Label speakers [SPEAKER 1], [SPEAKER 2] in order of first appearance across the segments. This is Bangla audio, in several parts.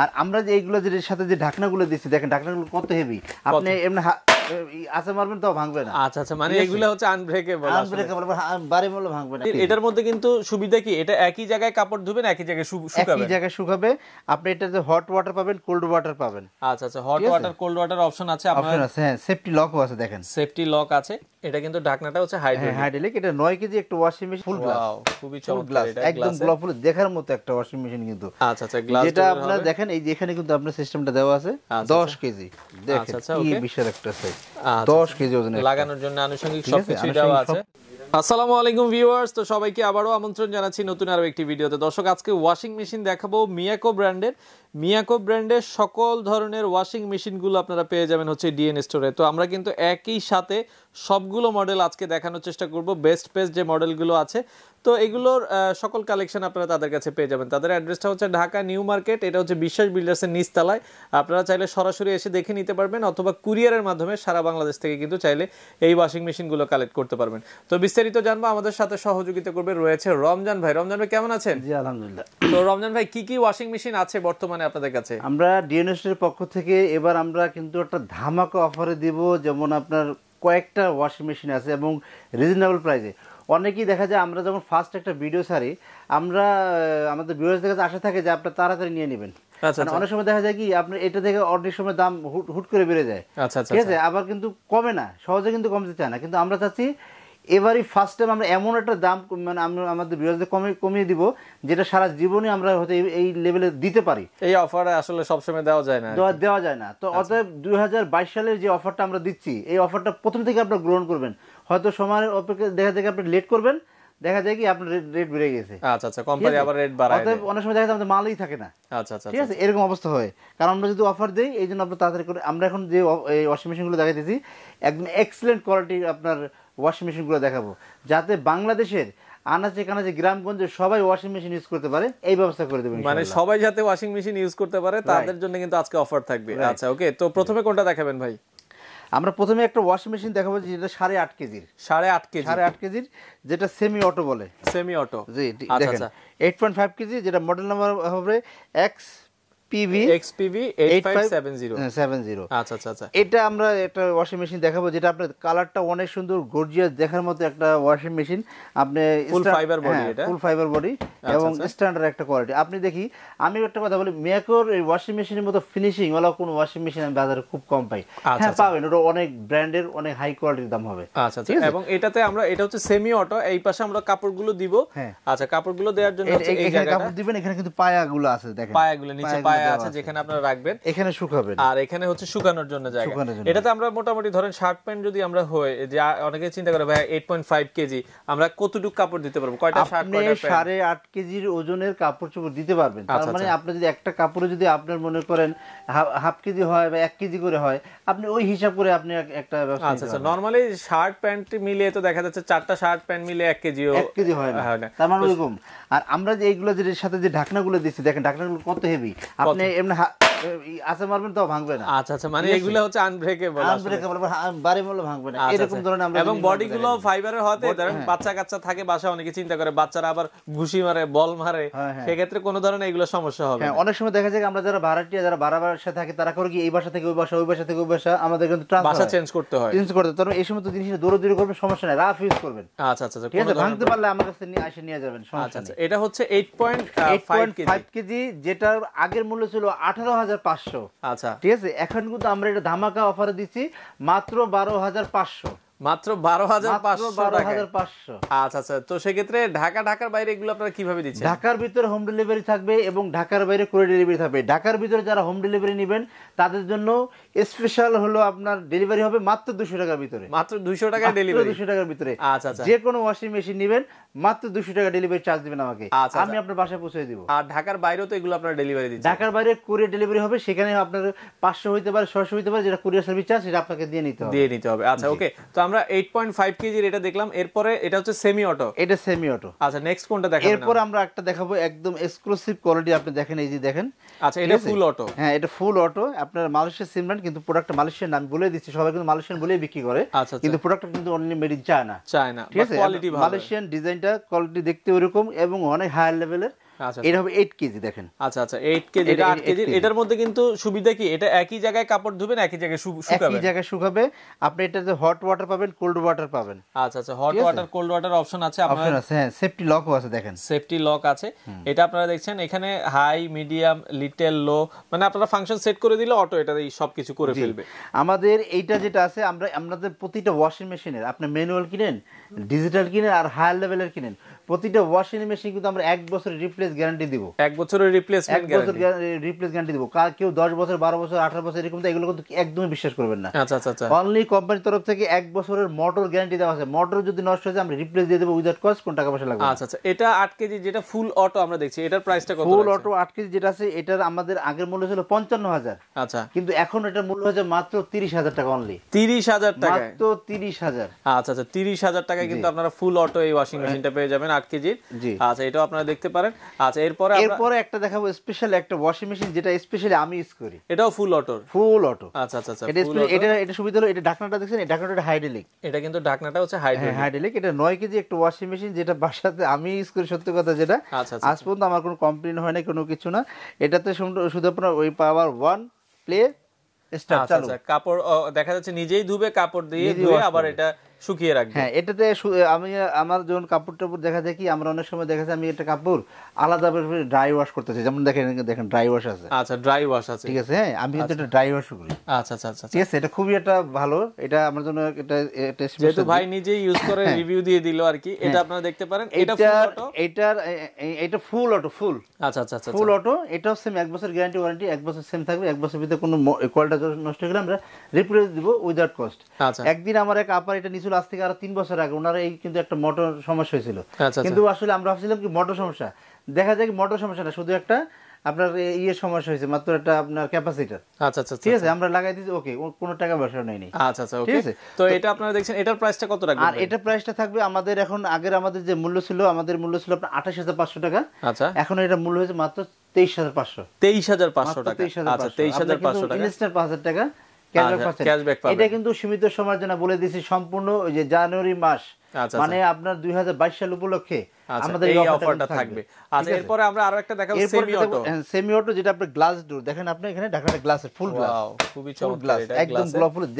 [SPEAKER 1] আর আমরা যে এইগুলো যে সাথে যে ঢাকনাগুলো দিচ্ছি দেখেন ঢাকনাগুলো কত হেভি আপনি এমনি আছে মারবেন ভাঙবে না আচ্ছা আচ্ছা মানে এগুলো হচ্ছে আনব্রেকেবল আনব্রেকেবল বারে ভাঙবে না এটার
[SPEAKER 2] মধ্যে কিন্তু সুবিধা কি এটা একই জায়গায় কাপড় ধুবেন একই জায়গায় শুকাবে একই জায়গায়
[SPEAKER 1] শুকাবে আপনি এটাতে হট ওয়াটার পাবেন কোল্ড ওয়াটার পাবেন
[SPEAKER 2] আচ্ছা আচ্ছা hot water cold water option আছে আপনার অপশন আছে হ্যাঁ
[SPEAKER 1] সেফটি লকও আছে দেখেন
[SPEAKER 2] সেফটি লক আছে এটা কিন্তু ঢাকনাটা হচ্ছে হাইড্রোলিক হ্যাঁ, হাইড্রোলিক এটা
[SPEAKER 1] 9 কেজি একটা ওয়াশিং মেশিন ফুল গ্লাস খুবই চমৎকার এটা একদম দেখার মতো একটা ওয়াশিং মেশিন কিন্তু আচ্ছা আচ্ছা গ্লাস যেটা আপনারা দেখেন এই যে এখানে কিন্তু আপনার সিস্টেমটা দেওয়া আছে 10 আচ্ছা, আচ্ছা। কেজি দেখেন আচ্ছা, কি বিশাল একটা আচ্ছা, দশ আচ্ছা। কেজি ওজনে লাগানোর
[SPEAKER 2] জন্য আনুষঙ্গিক সবকিছু দেওয়া আছে আসসালামু আলাইকুম ভিউয়ার্স তো সবাইকে আবারও আমন্ত্রণ জানাচ্ছি নতুন আরও একটি ভিডিওতে দর্শক আজকে ওয়াশিং মেশিন দেখাবো মিয়াকো ব্র্যান্ডের মিয়াকো ব্র্যান্ডের সকল ধরনের ওয়াশিং মেশিনগুলো আপনারা পেয়ে যাবেন হচ্ছে ডিএন স্টোরে তো আমরা কিন্তু একই সাথে সবগুলো মডেল আজকে দেখানোর চেষ্টা করব বেস্ট বেস্ট যে মডেলগুলো আছে তো এগুলোর সকল কালেকশন আপনারা তাদের কাছে পেয়ে যাবেন তাদের অ্যাড্রেসটা হচ্ছে ঢাকা নিউ মার্কেট এটা হচ্ছে বিশ্বাস বিল্ডার্সের নিচতলায় আপনারা চাইলে সরাসরি এসে দেখে নিতে পারবেন অথবা কুরিয়ারের মাধ্যমে সারা বাংলাদেশ থেকে কিন্তু চাইলে এই ওয়াশিং মেশিনগুলো কালেক্ট করতে পারবেন তো বিস্তারিত জানবো আমাদের সাথে সহযোগিতা করবে
[SPEAKER 1] রয়েছে রমজান ভাই রমজান ভাই কেমন আছেন জি আলহামদুলিল্লাহ
[SPEAKER 2] তো রমজান ভাই কি কি ওয়াশিং মেশিন আছে বর্তমানে
[SPEAKER 1] আপনাদের কাছে আমরা ডিএনএস এর পক্ষ থেকে এবার আমরা কিন্তু একটা ধামাকা অফারে দিব যেমন আপনার কয়েকটা ওয়াশিং মেশিন আছে এবং রিজনেবল প্রাইসে অনেকেই দেখা যায় আমরা যখন ফার্স্ট একটা ভিডিও ছাড়ি আমরা আমাদের ভিউয়ার্সদের কাছে আশা থাকে যে আপনার তাড়াতাড়ি নিয়ে নেবেন আচ্ছা, মানে আচ্ছা। অনেক সময় দেখা যায় কি আপনার এটা থেকে অনেক সময় দাম হুট করে বেড়ে যায় আচ্ছা, ঠিক আছে আবার কিন্তু কমে না সহজে কিন্তু কমতে চায় না কিন্তু আমরা চাচ্ছি এবারই ফার্স্ট টাইম আমরা এমন একটা দাম মানে আমরা আমাদের বিরোধী কমে কমিয়ে দিব যেটা সারা জীবনে আমরা হয়তো এই লেভেলে দিতে পারি এই অফার আসলে সবসময় দেওয়া যায় না দেওয়া যায় না তো অতএব দুই সালের যে অফারটা আমরা দিচ্ছি এই অফারটা প্রথম থেকে আপনারা গ্রহণ করবেন হয়তো সময়ের অপেক্ষা দেখা যায় আপনি লেট করবেন দেখা যায় কি আপনার রেট বেড়ে গেছে আচ্ছা আচ্ছা কোম্পানি আবার রেট বাড়ায় অতএব অনেক সময় দেখা যায় আমাদের মালই থাকে না আচ্ছা আচ্ছা, আচ্ছা। ঠিক আছে এরকম অবস্থা হয় কারণ আমরা যদি অফার দেই এই জন্য আমরা তাড়াতাড়ি করে আমরা এখন যে এই ওয়াশিং মেশিনগুলো দেখাইতেছি একদম এক্সেলেন্ট কোয়ালিটির আপনার ওয়াশিং মেশিনগুলো দেখাবো যাতে বাংলাদেশের আনাচে কানাচে গ্রামগঞ্জে সবাই ওয়াশিং মেশিন ইউজ করতে পারে এই ব্যবস্থা করে দেবেন মানে
[SPEAKER 2] সবাই যাতে ওয়াশিং মেশিন ইউজ করতে পারে তাদের জন্য কিন্তু আজকে অফার থাকবে আচ্ছা ওকে তো প্রথমে কোনটা দেখাবেন ভাই আমরা প্রথমে
[SPEAKER 1] একটা ওয়াশিং মেশিন দেখাবো যেটা সাড়ে আট কেজির সাড়ে আট কেজি সাড়ে আট কেজির যেটা সেমি অটো বলে সেমি অটো জি আচ্ছা, দেখেন এইট পয়েন্ট ফাইভ কেজি যেটা মডেল নাম্বার হবে এক্স এক্সপিভি এক্সপিভি uh, আচ্ছা আচ্ছা আচ্ছা এটা আমরা একটা ওয়াশিং মেশিন দেখাবো যেটা আপনার কালারটা অনেক সুন্দর গর্জিয়াস দেখার মতো একটা ওয়াশিং মেশিন আপনি ফুল ফাইবার বডি এটা ফুল ফাইবার বডি এবং স্ট্যান্ডার্ড আচ্ছা। একটা কোয়ালিটি আপনি দেখি আমি একটা কথা বলি ম্যাকোর এই ওয়াশিং মেশিনের মতো ফিনিশিং ওলা কোন ওয়াশিং মেশিন আমি বাজারে খুব কম পাই আচ্ছা, আচ্ছা। হ্যাঁ পাবেন ওটা অনেক ব্র্যান্ডের অনেক হাই কোয়ালিটির দাম হবে আচ্ছা এবং এটাতে আমরা এটা হচ্ছে সেমি অটো এই পাশে আমরা কাপড়গুলো দিব হ্যাঁ।
[SPEAKER 2] আচ্ছা কাপড়গুলো দেওয়ার জন্য এই জায়গাটা কাপড়
[SPEAKER 1] দিবেন এখানে কিন্তু পায়াগুলো আছে দেখেন পায়াগুলো নিচে পায়া জায়গা আছে
[SPEAKER 2] যেখানে আপনারা রাখবেন
[SPEAKER 1] এখানে শুকাবেন আর
[SPEAKER 2] এখানে হচ্ছে শুকানোর জন্য জায়গা এটাতে আমরা মোটামুটি ধরেন শার্ট প্যান্ট যদি আমরা হয় যে অনেকে চিন্তা করে ভাই 8.5 কেজি আমরা কতটুকু কাপড় দিতে পারবো কয়টা শার্ট কয়টা
[SPEAKER 1] প্যান্ট 8.5 কেজির ওজনের কাপড় চোপড় দিতে পারবেন তার আচ্ছা, মানে আচ্ছা। আপনি যদি একটা কাপড়ে যদি আপনার মনে করেন হাফ কেজি হয় বা 1 কেজি করে হয় আপনি ওই হিসাব করে আপনি একটা ব্যবসা আচ্ছা আচ্ছা
[SPEAKER 2] নরমালি শার্ট প্যান্ট মিলে তো দেখা যাচ্ছে চারটা শার্ট প্যান্ট মিলে এক কেজি 1 কেজি হয় না তার মানে ওরকম
[SPEAKER 1] আর আমরা যে এইগুলো যেটার সাথে যে ঢাকনাগুলো দিচ্ছি দেখেন ঢাকনাগুলো কত হেভি আপনি okay. Nee, eben আছে মারবেন তাও ভাঙবে না আচ্ছা আচ্ছা মানে এগুলো হচ্ছে
[SPEAKER 2] আনব্রেকেবল আনব্রেকেবল
[SPEAKER 1] বাড়ি মূল্য ভাঙবে না আচ্ছা, এরকম আচ্ছা। ধরনের আমরা এবং বডি গুলো
[SPEAKER 2] ফাইবারের হতে ধরেন হ্যাঁ। বাচ্চা কাচ্চা থাকে বাসা অনেকে চিন্তা করে বাচ্চারা আবার ঘুষি মারে বল মারে হ্যাঁ, হ্যাঁ। সেক্ষেত্রে কোনো ধরনের এগুলো সমস্যা হবে হ্যাঁ
[SPEAKER 1] অনেক সময় দেখা যায় আমরা যারা ভাড়াটিয়া যারা ভাড়া বাসা থাকে তারা করে কি এই বাসা থেকে ওই বাসা ওই বাসা থেকে ওই বাসা আমাদের কিন্তু বাসা চেঞ্জ করতে হয় চেঞ্জ করতে তবে এই সময় তো জিনিস দূরে দূরে করবেন সমস্যা নাই রাফ ইউজ করবেন আচ্ছা, আচ্ছা আচ্ছা ঠিক আছে ভাঙতে পারলে আমার কাছে নিয়ে আসে নিয়ে যাবেন আচ্ছা আচ্ছা এটা হচ্ছে 8.5 কেজি যেটার আগের মূল্য ছিল 18000 পাঁচশো আচ্ছা ঠিক আছে এখন কিন্তু আমরা এটা ধামাকা অফারে দিচ্ছি মাত্র বারো হাজার পাঁচশো মাত্র বারো হাজার পাঁচশো বারো হাজার
[SPEAKER 2] পাঁচশো আচ্ছা আচ্ছা তো সেক্ষেত্রে ঢাকা ঢাকার বাইরে এগুলো আপনারা কিভাবে দিচ্ছেন ঢাকার
[SPEAKER 1] ভিতরে হোম ডেলিভারি থাকবে এবং ঢাকার বাইরে করে ডেলিভারি থাকবে ঢাকার ভিতরে যারা হোম ডেলিভারি নেবেন তাদের জন্য স্পেশাল হলো আপনার ডেলিভারি হবে মাত্র দুশো টাকার ভিতরে মাত্র দুশো টাকা ডেলিভারি দুশো টাকার ভিতরে আচ্ছা আচ্ছা যে কোনো ওয়াশিং মেশিন নেবেন মাত্র দুশো টাকা ডেলিভারি চার্জ দিবেন আমাকে আচ্ছা, আচ্ছা। আমি আপনার বাসায় পৌঁছে দিব আর ঢাকার বাইরেও তো এগুলো আপনার ডেলিভারি দিচ্ছে ঢাকার বাইরে কুরিয়ার ডেলিভারি হবে সেখানে আপনার পাঁচশো হইতে পারে ছশো হইতে পারে যেটা কুরিয়ার সার্ভিস চার্জ সেটা আপনাকে দিয়ে নিতে হবে দিয়ে নিতে
[SPEAKER 2] হবে আচ্ছা ওকে তো আমরা 8.5 কেজির এটা দেখলাম এরপরে এটা হচ্ছে সেমি অটো এটা সেমি অটো আচ্ছা নেক্সট কোনটা দেখাবো এরপর
[SPEAKER 1] আমরা একটা দেখাবো একদম এক্সক্লুসিভ কোয়ালিটি আপনি দেখেন এই যে দেখেন আচ্ছা এটা ফুল অটো হ্যাঁ এটা ফুল অটো আপনার মালয়েশিয়া সিমরান কিন্তু প্রোডাক্ট মালয়েশিয়ার নাম বলে দিচ্ছি সবাই কিন্তু মালয়েশিয়ান বলেই বিক্রি করে আচ্ছা, আচ্ছা। কিন্তু প্রোডাক্টটা কিন্তু only made in China China ঠিক আছে কোয়ালিটি ভালো মালয়েশিয়ান ডিজাইনটা কোয়ালিটি দেখতে ওরকম এবং অনেক হায়ার লেভেলের আচ্ছা, আচ্ছা।
[SPEAKER 2] আচ্ছা, কাপড় ধুবেন
[SPEAKER 1] হট পাবেন কোল্ড পাবেন
[SPEAKER 2] সেফটি লক আছে হ্যাঁ, এটা আপনারা দেখছেন এখানে হাই মিডিয়াম লিটেল লো মানে আপনারা ফাংশন সেট করে দিলে অটো এটা সবকিছু করে ফেলবে
[SPEAKER 1] আমাদের এইটা যেটা আছে আমরা আমাদের প্রতিটা ওয়াশিং মেশিনের আপনি ম্যানুয়াল কিনেন ডিজিটাল কিনেন আর হায়ার লেভেলের কিনেন প্রতিটা ওয়াশিং মেশিন কিন্তু আমরা এক বছরের রিপ্লেস গ্যারান্টি দিব এক বছরের রিপ্লেস এক বছর রিপ্লেস গ্যারান্টি দিব কার কেউ দশ বছর বারো বছর আঠারো বছর এরকম তো এগুলো কিন্তু একদমই বিশ্বাস করবেন না অনলি আচ্ছা, কোম্পানির আচ্ছা, আচ্ছা। তরফ থেকে এক বছরের মোটর গ্যারান্টি দেওয়া আছে মোটর যদি নষ্ট হয়ে যায় আমরা রিপ্লেস দিয়ে দেবো উইদাউট কস্ট কোন টাকা পয়সা লাগবে আচ্ছা
[SPEAKER 2] আচ্ছা এটা আট কেজি যেটা ফুল অটো আমরা দেখছি এটার প্রাইসটা কত ফুল
[SPEAKER 1] অটো আট কেজি যেটা আছে এটার আমাদের আগের মূল্য ছিল পঞ্চান্ন হাজার আচ্ছা কিন্তু এখন এটার মূল্য হয়েছে মাত্র তিরিশ হাজার টাকা অনলি তিরিশ হাজার টাকা মাত্র তিরিশ হাজার
[SPEAKER 2] আচ্ছা আচ্ছা তিরিশ হাজার টাকায় কিন্তু আপনারা ফুল অটো এই ওয়াশিং মেশিনটা হ্যাঁ। পেয়ে যাবেন আট কেজির আচ্ছা এটাও আপনারা দেখতে পারেন আচ্ছা এরপরে এরপরে
[SPEAKER 1] একটা দেখাবো স্পেশাল একটা ওয়াশিং মেশিন যেটা স্পেশালি আমি ইউজ করি এটাও ফুল অটো ফুল অটো আচ্ছা আচ্ছা আচ্ছা এটা এটা সুবিধা হলো এটা ঢাকনাটা দেখছেন এই ঢাকনাটা হাইড্রোলিক এটা কিন্তু ঢাকনাটা হচ্ছে হাইড্রোলিক হাইড্রোলিক হ্যাঁ, এটা 9 কেজি একটা ওয়াশিং মেশিন যেটা বাসাতে আমি ইউজ করি সত্যি কথা যেটা আচ্ছা, আচ্ছা, আচ্ছা। আজ পর্যন্ত আমার কোনো কমপ্লেন হয় না কোনো কিছু না এটাতে শুধু আপনার ওই পাওয়ার ওয়ান প্লে স্টার্ট চালু
[SPEAKER 2] কাপড় দেখা যাচ্ছে নিজেই ধুবে কাপড় দিয়ে ধুয়ে আবার এটা
[SPEAKER 1] শুকিয়ে রাখবে হ্যাঁ এটাতে আমি আমার যখন কাপড় টাপড় দেখা দেখি আমরা অনেক সময় দেখা যায় আমি একটা কাপড় আলাদা ড্রাই ওয়াশ করতেছি যেমন দেখেন দেখেন ড্রাই ওয়াশ আছে
[SPEAKER 2] আচ্ছা ড্রাই ওয়াশ আছে ঠিক আছে হ্যাঁ আমি কিন্তু আচ্ছা। এটা ড্রাই ওয়াশ করি আচ্ছা, আচ্ছা আচ্ছা আচ্ছা ঠিক আছে
[SPEAKER 1] এটা খুবই একটা ভালো এটা আমার জন্য এটা যেহেতু ভাই নিজে ইউজ করে রিভিউ হ্যাঁ। দিয়ে দিল আর কি হ্যাঁ। এটা আপনারা দেখতে পারেন এটা ফুল অটো এটার এটা ফুল অটো ফুল আচ্ছা আচ্ছা আচ্ছা ফুল অটো এটা সেম এক বছর গ্যারান্টি ওয়ারেন্টি এক বছর সেম থাকবে এক বছর ভিতরে কোনো কোয়ালিটি নষ্ট হলে আমরা রিপ্লেস দিব উইদাউট কস্ট আচ্ছা একদিন আমার এক আপার এটা নিচে বছর আজ থেকে আরো তিন বছর আগে ওনার এই কিন্তু একটা মোটর সমস্যা হয়েছিল আচ্ছা, আচ্ছা। কিন্তু আসলে আমরা ভাবছিলাম কি মোটর সমস্যা দেখা যায় কি মোটর সমস্যা না শুধু একটা আপনার ইয়ে সমস্যা হয়েছে মাত্র একটা আপনার ক্যাপাসিটার আচ্ছা, আচ্ছা আচ্ছা ঠিক আছে আমরা লাগাই দিয়েছি ওকে কোনো টাকা পয়সা নেই নেই আচ্ছা আচ্ছা ঠিক আছে তো এটা
[SPEAKER 2] আপনারা দেখছেন এটার প্রাইসটা কত রাখবেন আর এটা
[SPEAKER 1] প্রাইসটা থাকবে আমাদের এখন আগের আমাদের যে মূল্য ছিল আমাদের মূল্য ছিল আপনার আঠাশ হাজার পাঁচশো টাকা আচ্ছা এখন এটা মূল্য হয়েছে মাত্র তেইশ হাজার পাঁচশো
[SPEAKER 2] তেইশ হাজার পাঁচশো টাকা আচ্ছা তেইশ হাজার পাঁচশো টাকা ইনস্টার
[SPEAKER 1] পাঁচ হাজার টাকা ক্যাশব্যাক আচ্ছা, এটা কিন্তু সীমিত সময়ের জন্য বলে দিছি সম্পূর্ণ ওই যে জানুয়ারি মাস আচ্ছা, মানে আচ্ছা। আপনার দুই হাজার বাইশ সাল উপলক্ষে আচ্ছা, আমাদের এই অফারটা থাকবে আচ্ছা এরপরে
[SPEAKER 2] আমরা আরো একটা দেখাবো সেমি অটো
[SPEAKER 1] সেমি অটো যেটা আপনার গ্লাস ডোর দেখেন আপনি এখানে ঢাকাটা গ্লাসের ফুল গ্লাস খুবই চমৎকার একদম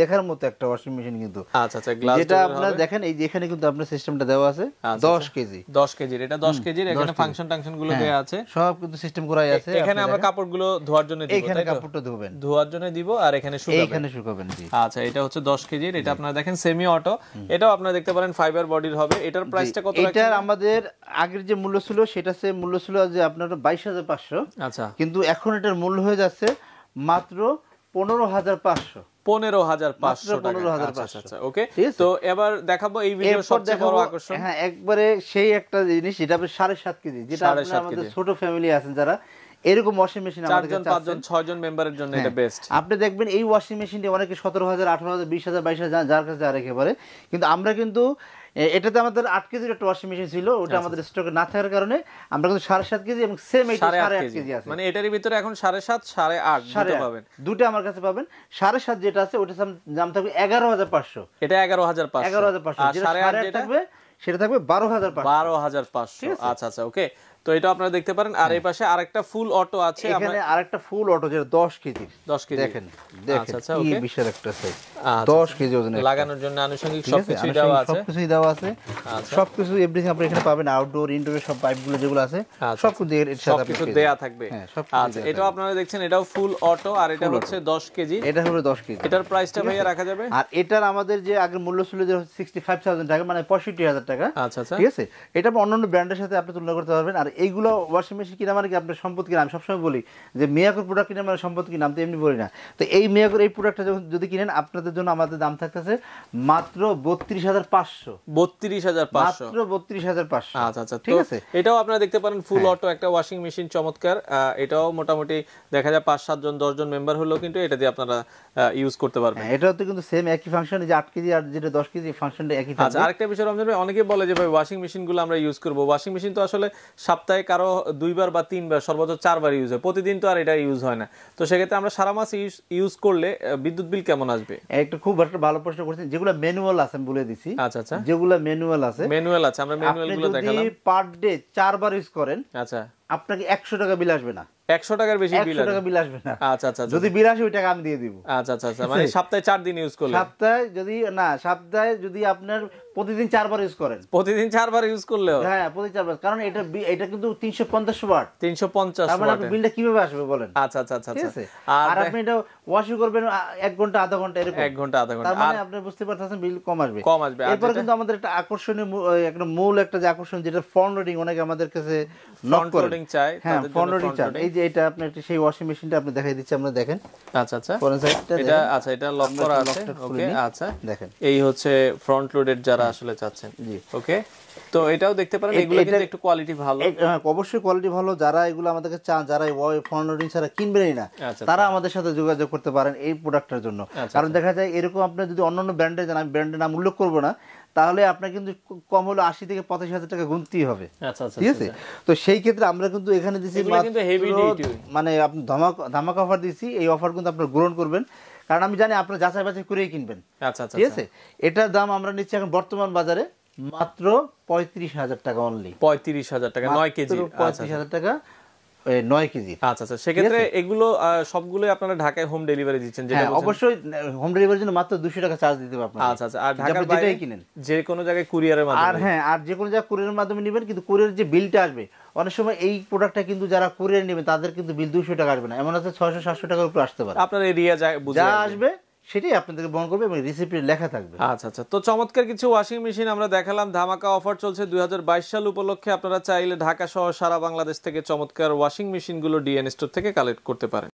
[SPEAKER 1] দেখার মতো একটা ওয়াশিং মেশিন কিন্তু আচ্ছা আচ্ছা গ্লাস যেটা দেখেন এই যে এখানে কিন্তু আপনার সিস্টেমটা দেওয়া আছে
[SPEAKER 2] 10 কেজি 10 কেজি এটা 10 এখানে ফাংশন
[SPEAKER 1] টাংশন গুলো হ্যাঁ, আছে সব কিন্তু সিস্টেম করাই আছে এখানে আমরা হ্যাঁ।
[SPEAKER 2] কাপড়গুলো ধোয়ার জন্য দিব এখানে কাপড়টা ধোবেন ধোয়ার জন্য দিব আর এখানে শুকাবেন এখানে শুকাবেন আচ্ছা এটা হচ্ছে 10 কেজির এটা আপনারা দেখেন সেমি অটো এটাও আপনারা দেখতে পারেন ফাইবার ফিগার বডির হবে এটার প্রাইসটা কত এটার
[SPEAKER 1] আমাদের আগের যে মূল্য ছিল সেটা সে মূল্য ছিল যে আপনার বাইশ হাজার পাঁচশো আচ্ছা কিন্তু এখন এটার মূল্য হয়ে যাচ্ছে মাত্র পনেরো হাজার পাঁচশো
[SPEAKER 2] আচ্ছা, আচ্ছা, আচ্ছা,
[SPEAKER 1] হ্যাঁ, আপনি সাড়ে সাত কেজি যেটা ছোট ফ্যামিলি যারা এরকম ওয়াশিং মেশিন
[SPEAKER 2] হ্যাঁ।
[SPEAKER 1] আপনি দেখবেন এই ওয়াশিং মেশিনটি অনেকে সতেরো হাজার আঠারো হাজার বিশ হাজার বাইশ হাজার যার কাছে আর কিন্তু আমরা কিন্তু এটাতে আমাদের আট কেজির একটা ওয়াশিং মেশিন ছিল ওটা আচ্ছা, আমাদের স্টকে আচ্ছা। না থাকার কারণে আমরা কিন্তু সাড়ে সাত কেজি এবং সেম এই সাড়ে আট কেজি আছে মানে
[SPEAKER 2] এটারই ভিতরে এখন সাড়ে সাত সাড়ে
[SPEAKER 1] আট সাড়ে পাবেন দুটো আমার কাছে পাবেন সাড়ে সাত যেটা আছে ওটা দাম থাকবে এগারো হাজার পাঁচশো
[SPEAKER 2] এটা এগারো হাজার পাঁচশো এগারো হাজার পাঁচশো সাড়ে আট থাকবে
[SPEAKER 1] সেটা থাকবে বারো হাজার বারো হাজার পাঁচশো আচ্ছা
[SPEAKER 2] আচ্ছা ওকে তো এটা আপনারা দেখতে পারেন আর এই হ্যাঁ। পাশে আরেকটা ফুল অটো আছে এখানে
[SPEAKER 1] আরেকটা ফুল অটো যেটা 10 কেজি 10 কেজি দেখেন দেখেন আচ্ছা, আচ্ছা, কি বিশাল একটা সাইজ আচ্ছা, 10 কেজি ওজনে লাগানোর জন্য আনুষঙ্গিক সবকিছু দেওয়া আছে সবকিছু দেওয়া আছে সবকিছু এভরিথিং আপনারা এখানে পাবেন আউটডোর ইনডোর সব পাইপগুলো যেগুলো আছে সবকিছু দিয়ে এর সাথে সবকিছু দেয়া
[SPEAKER 2] থাকবে হ্যাঁ, আচ্ছা এটাও আপনারা দেখছেন এটাও ফুল অটো আর এটা হচ্ছে 10 কেজি এটা হলো 10 কেজি এটার প্রাইসটা ভাইয়া রাখা যাবে আর
[SPEAKER 1] এটার আমাদের যে আগের মূল্য ছিল যে 65000 টাকা মানে 65000 টাকা আচ্ছা আচ্ছা ঠিক আছে এটা অন্যান্য ব্র্যান্ডের সাথে আপনি তুলনা করতে পারবেন আর এইগুলো ওয়াশিং মেশিন কিনা মানে কি আপনার সম্পদ কিনা আমি সবসময় বলি যে মেয়াকুর প্রোডাক্ট কিনা মানে সম্পদ কিনা আমি তো এমনি বলি না তো এই মেয়াকুর এই প্রোডাক্টটা যখন যদি কিনেন আপনাদের জন্য আমাদের দাম থাকতেছে মাত্র বত্রিশ হাজার পাঁচশো বত্রিশ
[SPEAKER 2] হাজার পাঁচশো মাত্র
[SPEAKER 1] বত্রিশ হাজার পাঁচশো আচ্ছা আচ্ছা ঠিক আছে
[SPEAKER 2] এটাও আপনারা দেখতে পারেন ফুল অটো হ্যাঁ। একটা ওয়াশিং মেশিন চমৎকার এটাও মোটামুটি দেখা যায় পাঁচ সাতজন দশজন মেম্বার হলেও কিন্তু এটা দিয়ে আপনারা ইউজ করতে পারবেন হ্যাঁ,
[SPEAKER 1] এটাও তো কিন্তু সেম একই ফাংশন যে আট কেজি আর যেটা দশ কেজি ফাংশনটা একই আচ্ছা আরেকটা
[SPEAKER 2] বিষয় রমজান ভাই অনেকে বলে যে ভাই ওয়াশিং মেশিনগুলো আমরা ইউজ করবো ওয়াশিং মেশিন তো আসলে সাপ সপ্তাহে কারো দুইবার বা তিনবার সর্বোচ্চ চারবার ইউজ হয় প্রতিদিন তো আর এটা ইউজ হয় না তো সেক্ষেত্রে আমরা সারা মাস ইউজ করলে বিদ্যুৎ বিল কেমন আসবে
[SPEAKER 1] একটা খুব একটা ভালো প্রশ্ন করছেন যেগুলো ম্যানুয়াল আছে আমি বলে দিছি আচ্ছা আচ্ছা যেগুলো ম্যানুয়াল আছে
[SPEAKER 2] ম্যানুয়াল আছে আমরা ম্যানুয়াল গুলো দেখালাম
[SPEAKER 1] পার ডে চারবার ইউজ করেন আচ্ছা আপনাকে একশো টাকা বিল আসবে না একশো টাকার বেশি বিল টাকা বিল আসবে না আচ্ছা আচ্ছা, আচ্ছা। যদি
[SPEAKER 2] বিল আসে ওই টাকা আমি দিয়ে দিব আচ্ছা আচ্ছা আচ্ছা মানে সপ্তাহে চার দিন ইউজ করলে
[SPEAKER 1] সপ্তাহে যদি না সপ্তাহে যদি আপনার প্রতিদিন চারবার ইউজ করেন
[SPEAKER 2] প্রতিদিন চারবার ইউজ করলেও হ্যাঁ
[SPEAKER 1] প্রতিদিন চারবার কারণ এটা এটা কিন্তু তিনশো পঞ্চাশ ওয়াট
[SPEAKER 2] তিনশো পঞ্চাশ তারপরে মানে আপনি বিলটা কিভাবে আসবে বলেন আচ্ছা আচ্ছা আচ্ছা ঠিক আচ্ছা। আছে আর আপনি
[SPEAKER 1] এটা ওয়াশিং করবেন এক ঘন্টা আধা ঘন্টা এরকম এক ঘন্টা আধা ঘন্টা তার মানে আপনি বুঝতে পারতেছেন বিল কম আসবে কম আসবে এরপর কিন্তু আমাদের একটা আকর্ষণীয় একটা মূল একটা যে আকর্ষণ যেটা ফ্রন্ট লোডিং অনেকে আমাদের কাছে নক করে চায় হ্যাঁ ফ্রন্ট লোডিং চান এই যে এটা আপনি একটা সেই ওয়াশিং মেশিনটা আপনি দেখাই দিচ্ছি আপনারা দেখেন আচ্ছা আচ্ছা ফ্রন্ট সাইডটা এটা আচ্ছা এটা লক করা আছে ওকে আচ্ছা দেখেন
[SPEAKER 2] এই হচ্ছে ফ্রন্ট লোডেড যারা আসলে চাচ্ছেন জি ওকে তো এটাও দেখতে পারেন এগুলো কিন্তু একটু কোয়ালিটি ভালো
[SPEAKER 1] হ্যাঁ, অবশ্যই কোয়ালিটি ভালো যারা এগুলো আমাদেরকে চান যারা ওয়াই ফর্নরিং ছাড়া কিনবেনই না আচ্ছা, আচ্ছা। তারা আমাদের সাথে যোগাযোগ করতে পারেন এই প্রোডাক্টটার জন্য আচ্ছা, কারণ দেখা যায় এরকম আপনি যদি অন্য অন্য ব্র্যান্ডে যান আমি ব্র্যান্ডের নাম উল্লেখ করবো না তাহলে আপনার কিন্তু কম হলো আশি থেকে পঁচাশি হাজার টাকা গুনতেই হবে ঠিক আছে তো সেই ক্ষেত্রে আমরা কিন্তু এখানে দিচ্ছি মানে আপনি ধমাক ধামাক অফার দিচ্ছি এই অফার কিন্তু আপনার গ্রহণ করবেন কারণ আমি জানি আপনার যাচাই বাছাই করেই কিনবেন ঠিক আছে এটার দাম আমরা নিচ্ছি এখন বর্তমান বাজারে মাত্র পঁয়ত্রিশ হাজার টাকা অনলি পঁয়ত্রিশ হাজার টাকা নয় কেজি আচ্ছা, আচ্ছা। পঁয়ত্রিশ হাজার টাকা নয় কেজি আচ্ছা আচ্ছা সেক্ষেত্রে
[SPEAKER 2] এগুলো সবগুলোই আপনারা ঢাকায় হোম ডেলিভারি দিচ্ছেন যেটা হ্যাঁ, অবশ্যই
[SPEAKER 1] হোম ডেলিভারির জন্য মাত্র দুশো টাকা চার্জ দিতে পারবেন আচ্ছা
[SPEAKER 2] আচ্ছা আর কিনেন যে কোনো জায়গায় কুরিয়ারের মাধ্যমে আর হ্যাঁ
[SPEAKER 1] আর যে কোনো জায়গায় কুরিয়ারের মাধ্যমে নেবেন কিন্তু কুরিয়ারের যে বিলটা আসবে অনেক সময় এই প্রোডাক্টটা কিন্তু যারা কুরিয়ার নেবেন তাদের কিন্তু বিল দুশো টাকা আসবে না এমন আছে ছয়শো সাতশো টাকার উপর আসতে পারে আপনার এরিয়া যা আসবে সেটাই আপনাদেরকে বহন করবে এবং রেসিপির লেখা থাকবে
[SPEAKER 2] আচ্ছা আচ্ছা তো চমৎকার কিছু ওয়াশিং মেশিন আমরা দেখালাম ধামাকা অফার চলছে দুই সাল উপলক্ষে আপনারা চাইলে ঢাকা সহ সারা বাংলাদেশ থেকে চমৎকার ওয়াশিং মেশিনগুলো ডিএন স্টোর থেকে কালেক্ট করতে পারেন